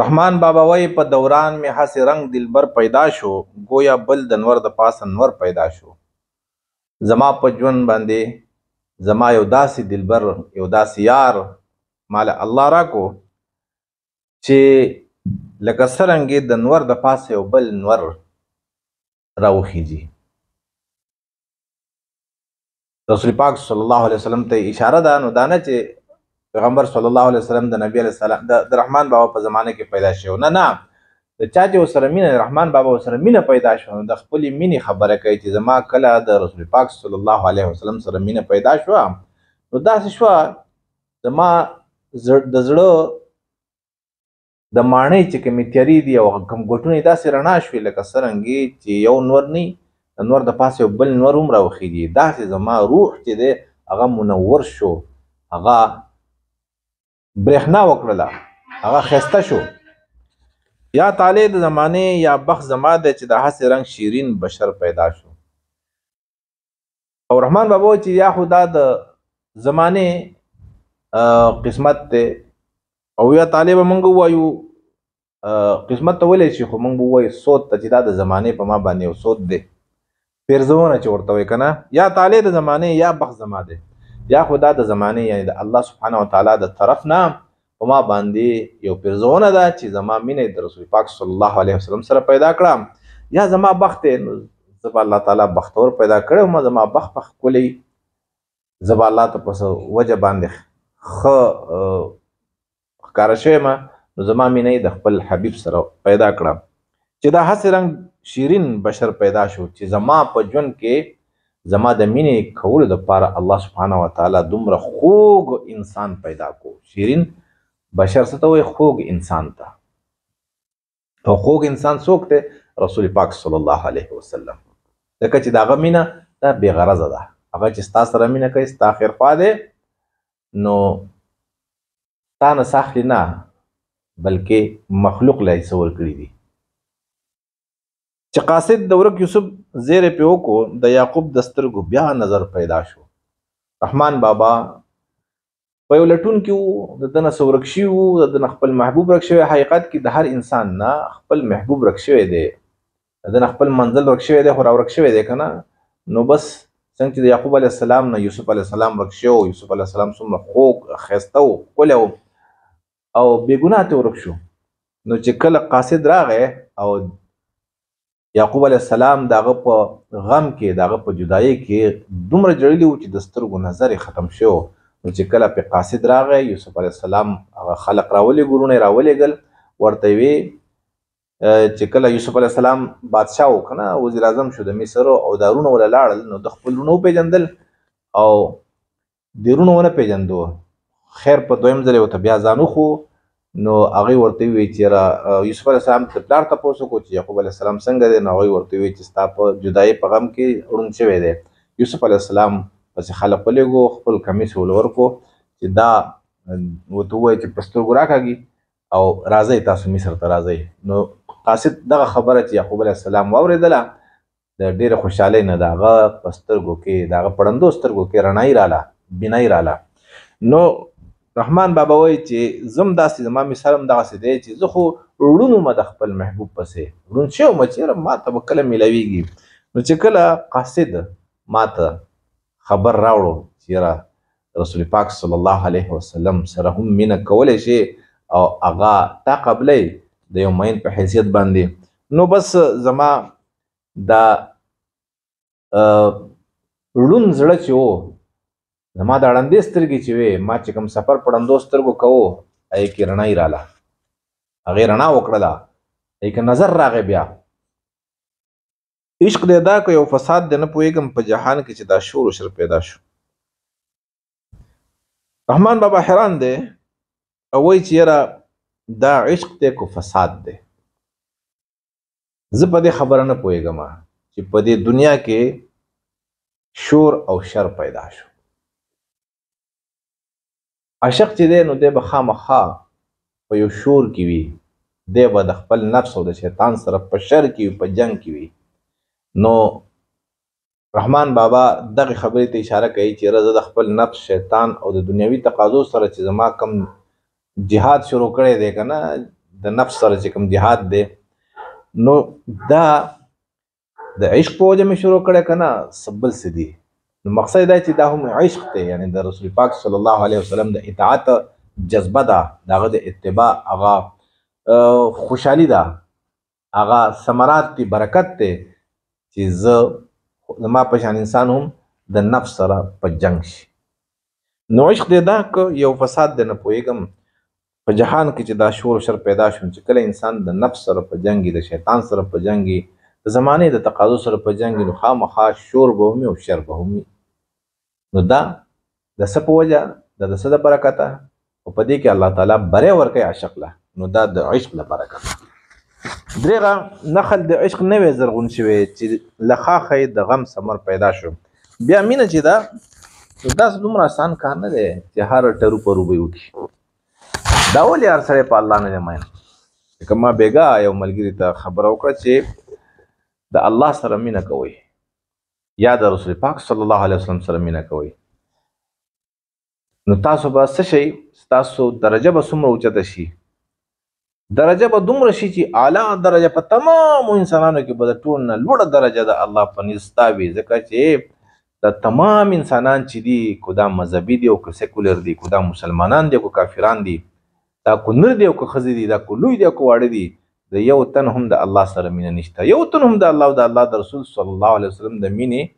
رحمان بابا وای په دوران می هسې رنگ دلبر پیدا شو گویا بل دنور د پاس انور پیدا شو زما په ژوند باندې زما یو داسې دلبر یو داسې یار مال الله راکو چې لکه سرنګې د نور د پاسه یو بل نور راوخیږي رسول پاک صلی الله علیه وسلم ته اشاره ده نو دانه چې پیغمبر صلی الله علیه وسلم د نبی علیه السلام د رحمان بابا په زمانه کې پیدا شو نه نه د چا چې وسره مینه رحمان بابا وسره مینه پیدا شو د خپل مینې خبره کوي چې زما کله د رسول پاک صلی الله علیه وسلم سره مینه پیدا شو نو داسې شو زما د زړه د مانې چې کوم تیری دی او کوم ګټونه داسې رڼا شوې لکه سرنګي چې یو نور نه نور د پاسه بل نور هم راوخیږي داسې زما روح چې دی هغه منور شو هغه برېښنا وکړله هغه خسته شو یا طالع د زمانه یا بخ زما د چې د هسې رنگ شیرین بشر پیدا شو او رحمان بابا چې یا خدا د زمانه قسمت ته او یا طالب مونږ وایو قسمت ته ولې شي خو مونږ وایو سوت ته چې دا د زمانه په ما باندې او سوت دی پیرزونه چې ورته وای کنه یا طالب د زمانه یا بخ زما دی یا خدا د زمانه یعنی د الله سبحانه و تعالی د طرف نه په ما باندې یو پرزونه ده چې زما مینې د رسول پاک صلی الله علیه وسلم سره پیدا کړم یا زما بخت زبا الله تعالی بختور پیدا کړو ما زما بخت بخ کولی زبا الله ته پس وجه باندې خ ښکار شوی ما نو زما مینې د خپل حبیب سره پیدا کړم چې دا هسې رنگ شیرین بشر پیدا شو چې زما په ژوند کې زما د مینې کولو دپاره الله سبحانه وتعالی دومره خوږ انسان پیدا کو شیرین بشر څه ته وایي خوږ انسان ته او خوږ انسان څوک دی رسول پاک صلی الله علیه وسلم ځکه چې د هغه مینه دا بېغرضه ده هغه چې ستا سره مینه کوي ستا خیرخوا دی نو تا نه ساخلي نه بلکې مخلوق له حصه ورکړي دي چې قاصد د ورک یوسف زیر په وکو د یعقوب د سترګو بیا نظر پیدا شو رحمان بابا په یو لټون کې وو د دنه سورک شي وو د دنه خپل محبوب رک شوی حقیقت کې د هر انسان نه خپل محبوب رک شوی دی د دنه خپل منزل رک شوی دی خو راورک شوی دی کنه نو بس څنګه چې د یعقوب علی السلام نه یوسف علی السلام رک شو یوسف علی السلام څومره خوږ خسته وو کله او بیګناه ته ورک شو نو چې کله قاصد راغی او یعقوب علی السلام دغه په غم کې دغه په جدایي کې دومره جړلی و چې د سترګو نظر ختم شو نو چې کله په قاصد راغی یوسف علی السلام هغه خلق راولي ګورونه راولېګل ورته وی چې کله یوسف علی السلام بادشاه وکنه وزیر اعظم شو د مصر او دارونه ولا لاړل نو د خپل لونو پیجندل او دیرونه ونه پیجندو خیر په دویم ځل وته بیا ځانو خو نو هغه ورته وی چې را یوسف علی السلام د پلار ته پوسو کو چې یعقوب علی السلام څنګه دی نو هغه ورته وی چې ستا په جدای په غم کې اورم شوی دی یوسف علی السلام پس خلک ولګو خپل کمیس ولور کو چې دا وته وی چې پستر ګرا کاږي او راځي تاسو مصر ته راځي نو قاصد دغه خبره چې یعقوب علی السلام واوریدله د ډیره خوشحالۍ نه داغه پستر ګو کې داغه پړندو سترګو کې رڼای رااله بنای رااله نو رحمان بابا وایي چې زم داسې زما مثال هم دغسې دی چې زه خو ړونو م د خپل محبوب پسې ړون شوی م چېره ما ته به کله میلاویږي نو چې کله قاصد ما ته خبر راوړو چېره رسول پاک صلی الله علیه وسلم سره هم مینه کولی شي او هغه تا قبلی د یو مین په حیثیت باندې نو بس زما دا ړون زړه چې و زما د اړندې سترګې چې وې ما چې کوم سفر په ړندو سترګو کوو هغې کې رڼۍ راله هغې رڼا وکړله هغې کې نظر راغی بیا عشق دی دا که یو فساد دی نه پوهېږم په جهان کې چې دا شور شر پیدا شو رحمان بابا حیران دی او وایي چې یاره دا عشق دی که فساد دی زه په دې خبره نه پوهېږم چې په دې دنیا کې شور او شر پیدا شو عاشق چې دی نو دی به خامخا په یو شور کې وي دی به د خپل نفس او د شیطان سره په شر کې وي په جنگ کې وي نو رحمان بابا دغه خبرې ته اشاره کوي چې رضا د خپل نفس شیطان او د دنیوي تقاضو سره چې زما کم جهاد شروع کړی دی که نه د نفس سره چې کم جهاد دی نو دا د عشق په وجه مې شروع کړی که نه سبل څه دی نو مقصد دا چې دا هم عشق دی یعنی د رسول پاک صلی الله علیه وسلم د اطاعت جذبه ده دغه د اتباع هغه خوشحالي ده هغه ثمرات دی برکت دی چې زه زما په شان انسان هم د نفس سره په جنگ شي نو عشق دی دا که یو فساد دی نه پوهېږم په جهان کې چې دا شور شر پیدا شون چې کله انسان د نفس سره په جنگي د شیطان سره په جنگي د زمانه د تقاضو سره په جنگي نو خامخا شور به هم او شر به هم نو دا د سپوجا د د صد برکته او په دې کې الله تعالی بره ورکه عاشق له نو دا د عشق له برکته دغه نخل د عشق نه وي زرغون شوی چې لخاخه د غم ثمر پیدا شو بیا مینه چې دا دا دومره آسان کار نه دی چې هر ټرو پرو به وکړي دا ولې هر سره په الله نه مې کما بیگا یو ملګری ته خبر ورکړه چې د الله سره مینه کوي یا د رسول پاک صلی الله علیه وسلم سره مینا کوي نو تاسو به څه شي تاسو درجه به څومره اوچته شي درجه به دومره شي چې اعلی درجه په تمام انسانانو کې به ټول نه لوړه درجه د الله په نزد وي ځکه چې د تمام انسانان چې دي کو دا مذهبي دي او که سیکولر دي کو دا مسلمانان دي کو کافران دي دا کو نر دي او که ښځې دي دا کو لوی دي او کو واړه دي د یو تن هم د الله سره مینه نشته یو تن هم د الله او د الله د رسول صلی الله علیه وسلم د مینې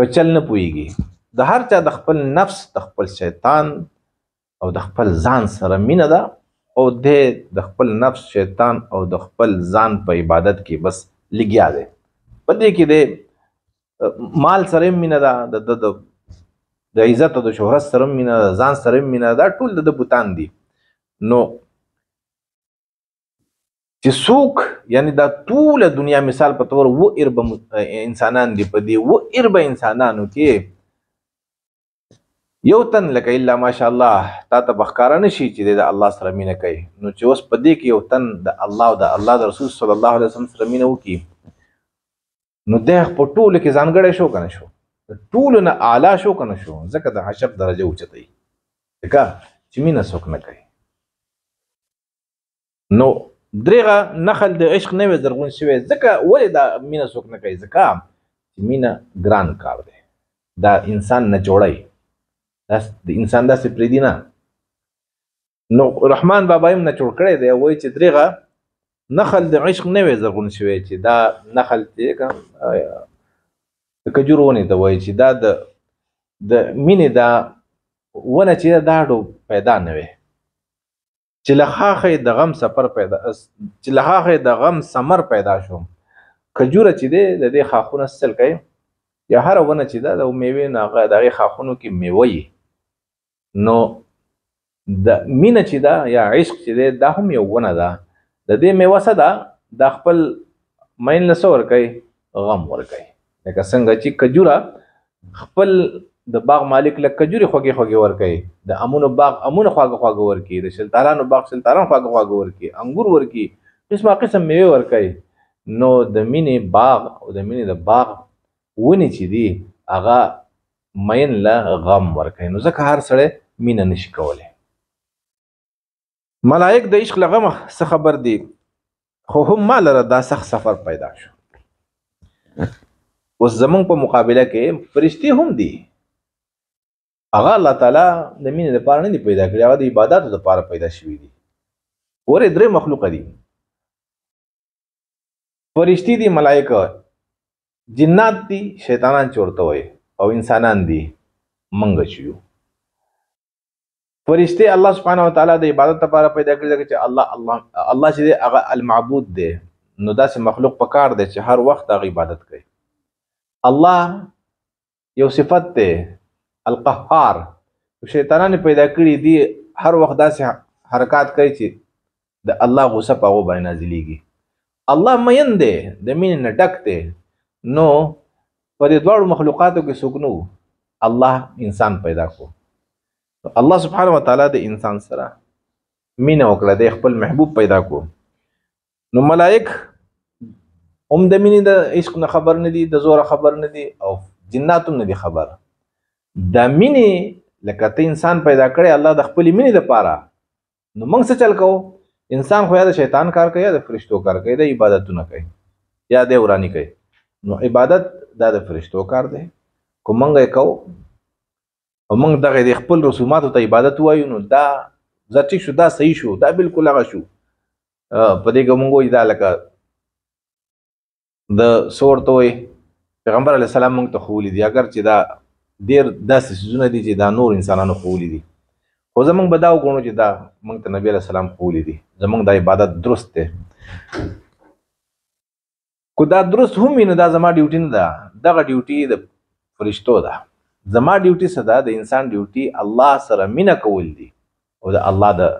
په چل نه پويږي د هر چا د خپل نفس د خپل شیطان او د خپل ځان سره مینه ده او د د خپل نفس شیطان او د خپل ځان په عبادت کې بس لګیا دی په دې کې د مال سره مینه ده د د د عزت او د شهرت سره مینه ده ځان سره مینه ده ټول د بوتان دي نو چې څوک یعنی دا ټول دنیا مثال په تور و ارب انسانان دی په دی و ارب انسانانو کې یو تن لکه الا ماشاء الله تا ته بخکاره نشي چې د الله سره مینه کوي نو چې اوس په دی کې یو تن د الله او د الله د رسول صلی الله علیه وسلم سره مینه وکي نو د په ټول کې ځانګړی شو کنه شو ټول نه اعلی شو کنه شو ځکه د حشب درجه اوچتای ځکه چې مینه څوک نه کوي نو دریغه نخل د عشق نه زرغون شوی ځکه ولې دا مینه څوک نه کوي ځکه چې مینه ګران کار دی دا انسان نه جوړی دا د انسان داسې پریدي نه نو رحمان بابا هم نه جوړ کړی دی وایي چې دریغه نخل د عشق نه زرغون شوی چې دا نخل د کجور ونې ته وایي چې دا د د مینې دا ونه چې دا ډو پیدا نه وي چې لخاخې د غم سفر پیدا چې لخاخې د غم سمر پیدا شو کجوره چې دی د دې خاخونه سل کوي یا هر ونه چې ده د میوې نه دغه خاخونو کې میوه نو د مینه چې ده یا عشق چې ده دا هم یو ونه ده د دې میوه څه ده د خپل مین لسور کوي غم ور کوي لکه څنګه چې کجوره خپل د باغ مالک لکه کجوري خوږي خوږي ورکي د امونو باغ امونو خواږه خواږه ورکي د شلتارانو باغ شلتاران خواږه خواږه ورکي انګور ورکي قسمه قسم میوه ورکي نو د مینې باغ او د مینې د باغ ونی چې دی هغه مین له غم ورکي نو ځکه هر سړی مینه نشي کولی ملائک د عشق لغم څه خبر دی خو هم ما لره دا سخت سفر پیدا شو اوس زمونږ په مقابله کې فرشتي هم دي هغه الله تعالی د مینې لپاره نه دی پیدا کړی هغه د عبادتو لپاره پیدا شوی دی ورې درې مخلوق دي فرشتي دي ملائکه جنات دي شیطانان چورته وي او انسانان دي منګ چيو فرشتي الله سبحانه و تعالی د عبادت لپاره پیدا کړی چې الله الله الله چې هغه المعبود دی نو داسې مخلوق پکار دی چې هر وخت هغه عبادت کوي الله یو صفت دی القهار شیطانان پیدا کړی دي هر وخت داسې حرکت کوي چې د الله غصه په هغه باندې نازلېږي الله مین دی د مینې نه ډک دی نو په دې دواړو مخلوقاتو کې څوک نه الله انسان پیدا کو الله سبحانه وتعالی د انسان سره مینه وکړه د خپل محبوب پیدا کو نو ملائک هم د مینې د عشق نه خبر نه دي د زوره خبر نه دي او جنات هم نه دي خبر د مینې لکه ته انسان پیدا کړی الله د خپلې مینې لپاره نو موږ څه چل کوو انسان خو یا د شیطان کار کوي یا د فرشتو کار کوي د عبادتونه کوي یا د ورانی کوي نو عبادت دا د فرشتو کار دی کومنګ کو او موږ دغه د خپل رسوماتو ته عبادت وایو نو دا ځکه شو دا صحیح شو دا بالکل هغه شو په دې کې موږ دا لکه د سورتوي پیغمبر علی السلام موږ ته خولي دي اگر چې دا ډیر داسې سيزونه دي چې دا نور انسانانو خوولي دي خو زمونږ به دا وګڼو چې دا موږ ته نبی علیه سلام خوولي دي زمونږ دا عبادت درست دی کو دا درست هم وي نو دا زما ډیوټي نه ده دغه ډیوټي د فرشتو ده زما ډیوټي صدا د انسان ډیوټي الله سره مینه کول دي او د الله د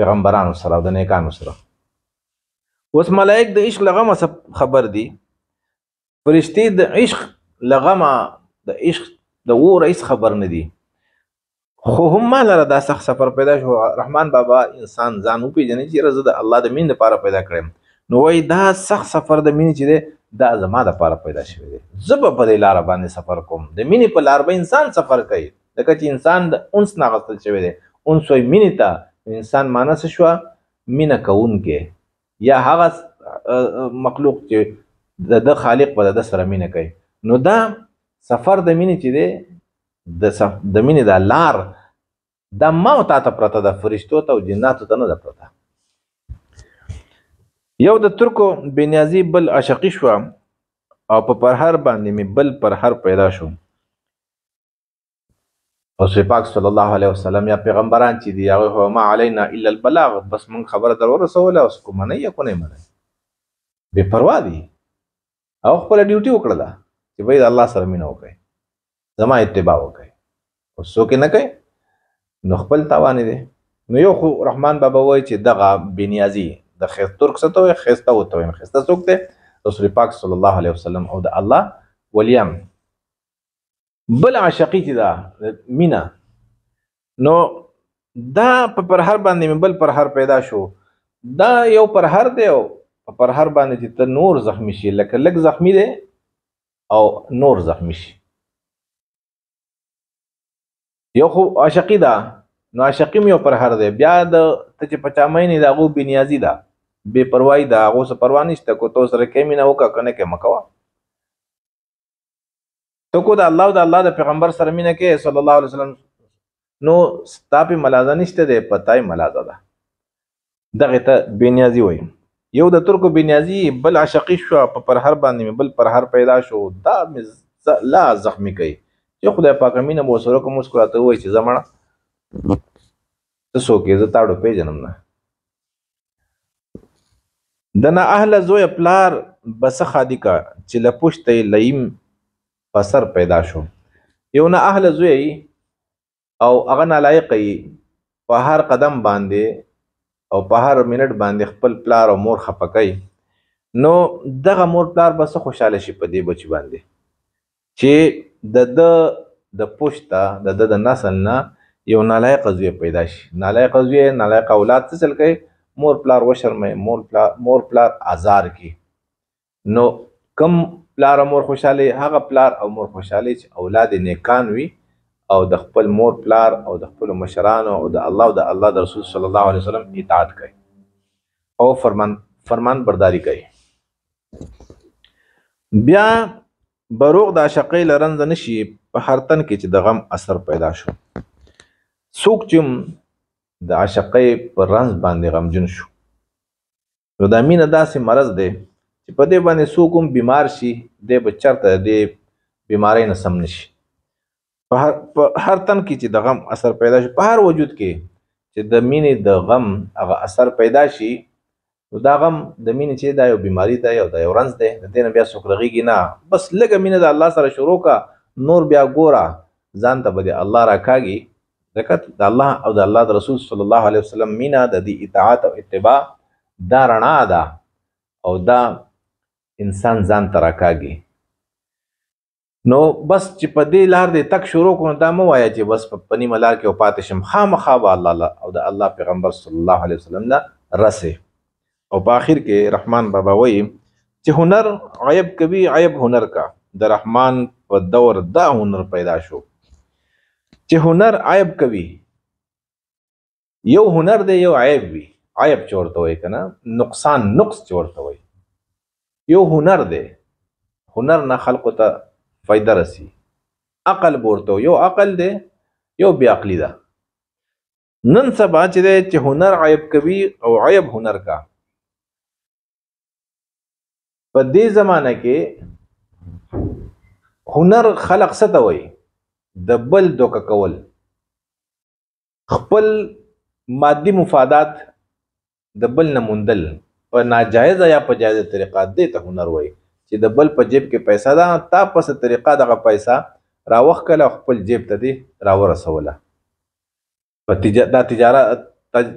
پیغمبرانو سره او د نیکانو سره اوس ملائک د عشق لغمه خبر دي فرشتي د عشق لغمه د عشق د وو رئیس خبر نه دی خو هم ما لره دا سخت سفر پیدا شو رحمان بابا انسان ځان وپېژني چې رزه د الله د مین لپاره پیدا کړم نو وای دا سخت سفر د مینې چې دی دا زما د لپاره پیدا شوی دی زه به په دې لاره باندې سفر کوم د مینې په لار به انسان سفر کوي لکه چې انسان د اونس نه اغوستل شوی دی اونس وایي مینې ته انسان معنا څه شوه مینه کوونکې یا هغه مخلوق چې د خالق په د سره مینه کوي نو دا سفر د مینې چې دی د سف... د مینې د لار د ما او تاته پرته د فرشتو ته او جناتو ته نه ده پرته یو د ترکو بنیازي بل عشقی شو او په پرهر باندې می بل پرهر پیدا شو او سوی پاک صلی الله علیه وسلم یا پیغمبران چې دی هغه هو ما علینا الا البلاغ بس من خبره در ورسوله اوس کوم نه یې کو نه مله بے پروا دي او خپل ډیوټي وکړه چې بھائی د الله سره مینه وکړئ زما اتباع وکړئ اوس څوک نه کوي نو خپل تاوان دی نو یو خو رحمان بابا وایي چې دغه بنیازي د خیست ترک څه ته وایي خیسته ورته وایم خیسته څوک دی رسول پاک صلی الله علیه وسلم او د الله ولیم بل عاشقی چې دا مینا نو دا په پرهر باندې بل پرهر پیدا شو دا یو پرهر دی او پرهر باندې چې ته نور زخمی شي لکه لک زخمی دی او نور زخمی شي یو خو عاشقی ده نو عاشقی مې یو پرهر دی بیا د ته چې په چا مینې د هغو بېنیازي ده بې پروایي ده هغو څه پروا نشته کو تو سره کې مینه وکړه که نه کې مه کوه ته کو د الله د الله د پیغمبر سره مینه کې صلی الله علیه وسلم نو ستا پې ملازه نشته دی په تا ملازه ده دغې ته بېنیازي وایي یو د ترکو بنیازي بل عاشقي شو په پرهر باندې بل پرهر پیدا شو دا مې لا زخمی کوي چې خدای پاک مینه مو سره کوم مسکراته وای چې زمړه ته څوکې زه تاړو پیژنم نه دنا اهل زوی پلار بس خادی کا چې لپشتې لیم پسر پیدا شو یو نه اهل زوی او هغه نالایق په هر قدم باندې او په هر منټ باندې خپل پلار او مور خپکای نو دغه مور پلار بس خوشاله شي په دې بچی باندې چې د د د پښتا د د د نسل نه یو نالایق زوی پیدا شي نالایق زوی نالایق اولاد څه چل کوي مور پلار وشرمې مور پلار مور پلار آزار کی نو کم پلار او مور خوشاله هغه پلار او مور خوشاله چې اولاد نیکان وي او د خپل مور پلار او د خپل مشرانو او د الله او د الله د رسول صلی الله علیه وسلم اطاعت کوي او فرمان فرمان برداری کوي بیا بروغ د عاشقې لرنځ نشي په هر تن کې چې د غم اثر پیدا شو څوک چې د عاشقې پر رنځ باندې غمجن شو نو دا مینه داسې مرض دی چې په دې باندې څوک هم بیمار شي د بچرته د بیماری نه سم نشي په هر په هر تن کې چې د غم اثر پیدا شي په هر وجود کې چې د مینې د غم هغه اثر پیدا شي نو دا غم د مینې چې دا یو بیماری ده یو دا یو رنځ دی د دې نه بیا څوک رغېږي نه بس لږه مینه د الله سره شروع کا نور بیا ګوره ځان ته به د الله راکاږي ځکه د الله او د الله د رسول صلی الله علیه وسلم مینه د دې اطاعت او اتباع دا رڼا ده او دا انسان ځان ته راکاږي نو بس چې په دې لار دې تک شروع کړو دا مو وایا چې بس په نیمه لار کې او پاتې شم خامخا به الله او د الله پیغمبر صلی الله علیه وسلم نه رسې او په آخر کې رحمان بابا وایي چې هنر عیب کوي عیب هنر کا د رحمان په دور دا هنر پیدا شو چې هنر عیب کوي یو هنر دی یو عیب وي عیب چورته وي کنه نقصان نقص چورته وي یو هنر دی هنر نه خلقو ته فایده رسی عقل ورته یو عقل دی یو بیا عقلی ده نن سبا چې دی چې هنر عیب کوي او عیب هنر کا په دې زمانہ کې هنر خلق څه وي د بل دوک کول خپل مادي مفادات د بل نموندل په ناجایز یا په جایز طریقه دې ته هنر وایي چې د بل په جیب کې پیسې ده تا په څه طریقه دغه پیسې راوخ کله خپل جیب ته دی راورسوله په تجا... دا تجارت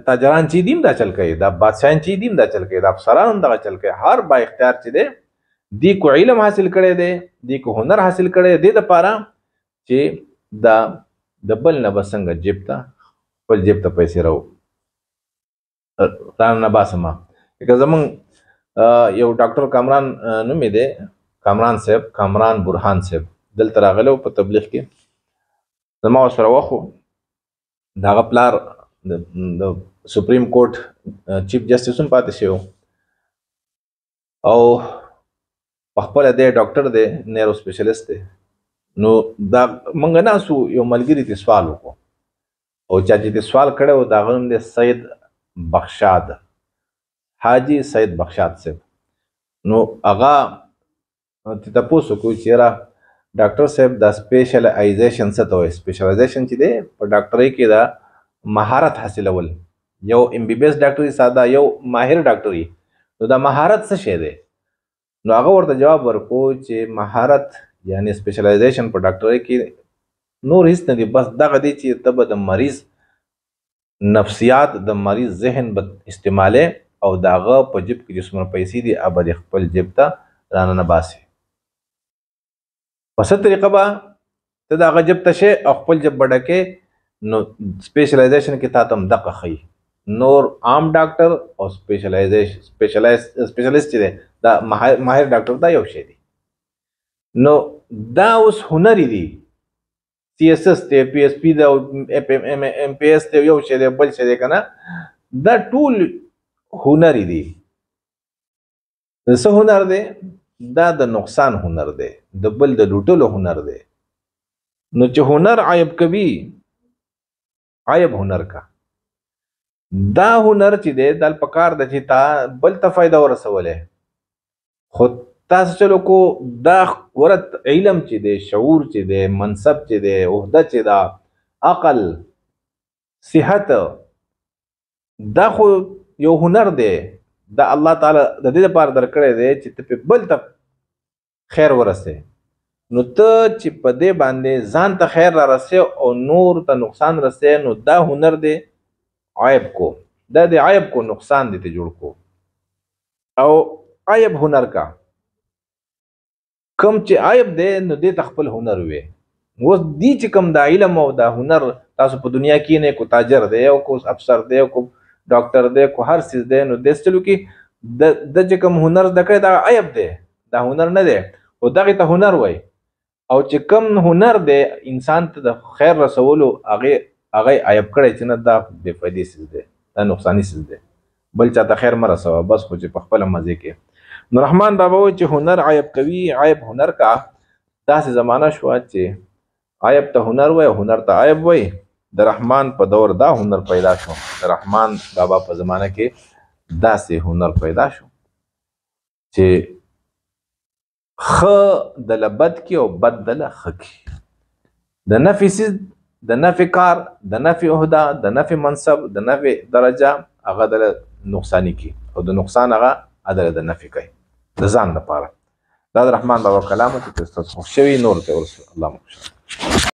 تاجران چې دیم دا چل کوي دا بادشاہان چې دیم دا چل کوي دا افسران دا چل کوي هر با اختیار چې دی دی کو علم حاصل کړي دی دی کو هنر حاصل کړي دی د پاره چې دا د بل نه بسنګ جیب ته خپل جیب ته پیسې راو ران نه باسمه که زمون یو ډاکټر کامران نوم دی کامران صاحب کامران برهان صاحب دلته راغلی په تبلیغ کې زما سره وخو د هغه پلار د سپریم کورټ چیف جسټس هم پاتې شوی او پخپله دی ډاکټر دی نیرو سپیشلیست دی نو دا منګ ناسو یو ملګری ته سوال وکړو او چا چې سوال کړو دا غنم دی سید بخشاد حاجی سید بخشات صاحب نو هغه ته تاسو کو چې را ډاکټر صاحب د سپیشلایزیشن څه ته وایي سپیشلایزیشن چې دی په ډاکټرۍ کې دا مهارت حاصلول یو ام بی بی ایس ډاکټري ساده یو ماهر ډاکټري نو دا مهارت څه شی دی نو هغه ورته جواب ورکو چې مهارت یعنی سپیشلایزیشن په ډاکټرۍ کې نور هیڅ نه دی بس دغه دی چې ته به د مریض نفسیات د مریض ذهن به استعماله او داغه په جیب کې چې څومره پیسې دي هغه به خپل جیب ته راننه باسي په څه طریقه به ته داغه جیب ته شي او خپل جیب بډکې نو سپیشلایزیشن کې تا ته هم دقه ښیي نور عام ډاکټر او سپیشلایزیشن سپیشلایز سپیشلیست چې دی دا ماهر ډاکټر دا یو شی دی نو دا اوس هنري دی سی اس اس ته پی اس پی دا ایم پی اس ته یو شی دی بل شی دی کنه دا ټول هنر دی څه هنر دی دا د نقصان هنر دی د بل د لوټلو هنر دی نو چې هنر عیب کوي عیب هنر کا دا هنر چې دی د پکار د چې تا بل ته فائدہ ورسولې خو تاسو چلو کو دا ورت علم چې دی شعور چې دی منصب چې دی عہده چې دا عقل صحت دا خو یو هنر دی دا الله تعالی د دې لپاره درکړی دی چې ته په بل ته خیر ورسې نو ته چې په دې باندې ځان ته خیر را رسې او نور ته نقصان رسې نو دا هنر دی عیب کو دا دی عیب کو نقصان دی ته جوړ کو او عیب هنر کا کم چې عیب دی نو دې تخپل هنر وي اوس دې چې کم دا علم او دا هنر تاسو په دنیا کې نه کو تاجر دی او کو افسر دی او کو ډاکټر دی کو هر څه دی نو د ستلو کې د د چې کوم هنر زده کړی دا عیب دی دا هنر نه دی او دغه ته هنر وای او چې کوم هنر دی انسان ته د خیر رسولو هغه هغه عیب کړی چې نه دا بې فایده څه دی دا نقصانی څه دی بل چاته خیر مره سوا بس خو چې په خپل مزه کې نو رحمان بابا و چې هنر عیب کوي عیب هنر کا داسې زمانہ شو چې عیب ته هنر وای هنر ته عیب وای د رحمان په دور دا هنر پیدا شو د رحمان بابا په زمانه کې داسې هنر پیدا شو چې خ د لبد کې او بد د لخ کې د نفي سیز د نفي کار د نفي عہده د نفي منصب د نفي درجه هغه د نقصان کې او د نقصان هغه عدل د نفي کوي د ځان لپاره دا د رحمان بابا کلام ته تاسو خوشوي نور ته ورسره الله مو